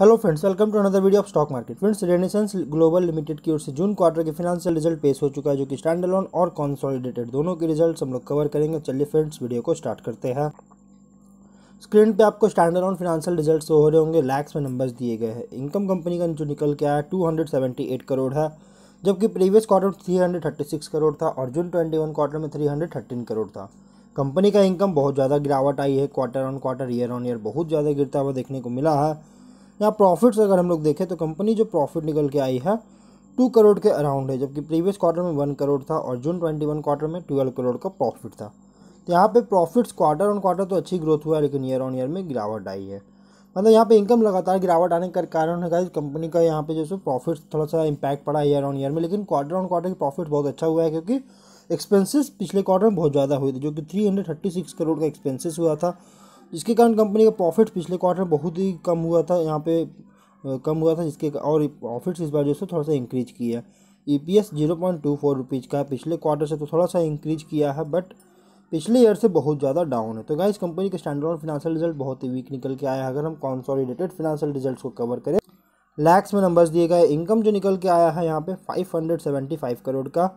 hello friends welcome to another video of stock market friends Renaissance global limited की ओर से June quarter के financial result पेश हो चुका है जो कि स्टैंड अलोन और कॉन्सोलिडेटेड दोनों के रिजल्ट हम लोग कवर करेंगे चलिए फ्रेंड्स वीडियो को स्टार्ट करते हैं स्क्रीन पे आपको स्टैंड अलोन फिनेंशियल रिजल्ट हो रहे होंगे लैक्स में नंबर्स दिए गए हैं इनकम कंपनी का जो निकल के आया टू करोड़ है जबकि प्रीवियस क्वार्टर थ्री करोड़ था और जून ट्वेंटी क्वार्टर में थ्री करोड़ था कंपनी का इनकम बहुत ज़्यादा गिरावट आई है quarter on quarter year on year बहुत ज़्यादा गिरता हुआ देखने को मिला है यहाँ प्रॉफिट्स अगर हम लोग देखें तो कंपनी जो प्रॉफिट निकल के आई है टू करोड़ के अराउंड है जबकि प्रीवियस क्वार्टर में वन करोड़ था और जून ट्वेंटी वन क्वार्टर में ट्वेल्व करोड़ का प्रॉफिट था तो यहाँ पे प्रॉफिट्स क्वार्टर ऑन क्वार्टर तो अच्छी ग्रोथ हुआ है लेकिन ईयर ऑन ईयर में गिरावट आई है मतलब यहाँ पे इनकम लगातार गिरावट आने का कारण है कंपनी का यहाँ पे जो है प्रॉफिट थोड़ा सा इम्पैक्ट पड़ा ईयर ऑन ईयर में लेकिन क्वार्टर ऑन क्वार्टर की प्रॉफिट बहुत अच्छा हुआ है क्योंकि एक्सपेंसेस पिछले क्वार्टर में बहुत ज़्यादा हुए थे जो कि three hundred thirty six crore का एक्सपेंसिस हुआ था जिसके कारण कंपनी का प्रॉफिट पिछले क्वार्टर बहुत ही कम हुआ था यहाँ पे कम हुआ था जिसके और प्रॉफिट्स इस बार जो है थोड़ा सा इंक्रीज किया है E P S zero point two four rupees का पिछले क्वार्टर से तो थोड़ा सा इंक्रीज किया है बट पिछले ईयर से बहुत ज़्यादा डाउन है तो गाइस कंपनी के स्टैंडर्ड फिनेंशियल रिजल्ट बहुत ही वीक निकल के आया है अगर हम कॉन्सॉलिडेटेड फिनेंशियल रिजल्ट को कवर करें लैक्स में नंबर्स दिए गए इनकम जो निकल के आया है यहाँ पे फाइव करोड़ का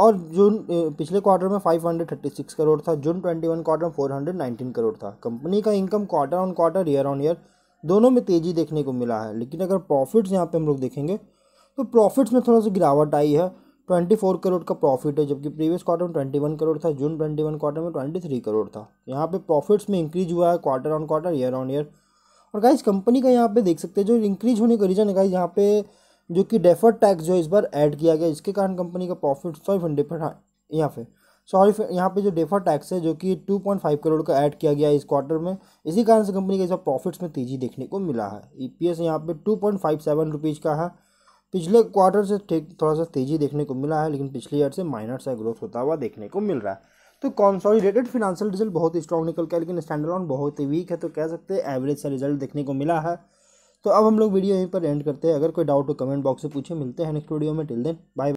और जून पिछले क्वार्टर में 536 करोड़ था जून 21 क्वार्टर में 419 करोड़ था कंपनी का income quarter on quarter year on year दोनों में तेज़ी देखने को मिला है लेकिन अगर प्रॉफिट्स यहाँ पे हम लोग देखेंगे तो प्रॉफिट्स में थोड़ा सा गिरावट आई है 24 करोड़ का प्रॉफिट है जबकि प्रीवियस क्वार्टर में ट्वेंटी करोड़ था जून ट्वेंटी क्वार्टर में ट्वेंटी करोड़ था यहाँ पर प्रॉफिट्स में इंक्रीज हुआ है quarter on quarter year on year और गाइज कंपनी का यहाँ पे देख सकते हैं जो इंक्रीज होने का रीज़न है गाइज यहाँ पे जो कि डेफर्ड टैक्स जो इस बार ऐड किया गया इसके कारण कंपनी का प्रॉफिट फाइव हंड्रेड पर यहाँ पे सॉरी यहाँ पे जो डेफर टैक्स है जो कि टू पॉइंट फाइव करोड़ का ऐड किया गया इस क्वार्टर में इसी कारण से कंपनी के इस प्रॉफिट्स में तेज़ी देखने को मिला है ई पी एस यहाँ पर two point five seven rupees का है पिछले क्वार्टर से थोड़ा सा तेज़ी देखने को मिला है लेकिन पिछले ईयर से माइनर सा ग्रोथ होता हुआ देखने को मिल रहा है तो कॉन्सॉलिडेटेड फिनेंशियल रिजल्ट बहुत स्ट्रॉन्ग निकल के लेकिन स्टैंडर्ड बहुत ही वीक है तो कह सकते हैं एवरेज सा रिजल्ट देखने को मिला है तो अब हम लोग वीडियो यहीं पर एंड करते हैं अगर कोई डाउट हो कमेंट बॉक्स से पूछे मिलते हैं नेक्स्ट वीडियो में टिल देन बाय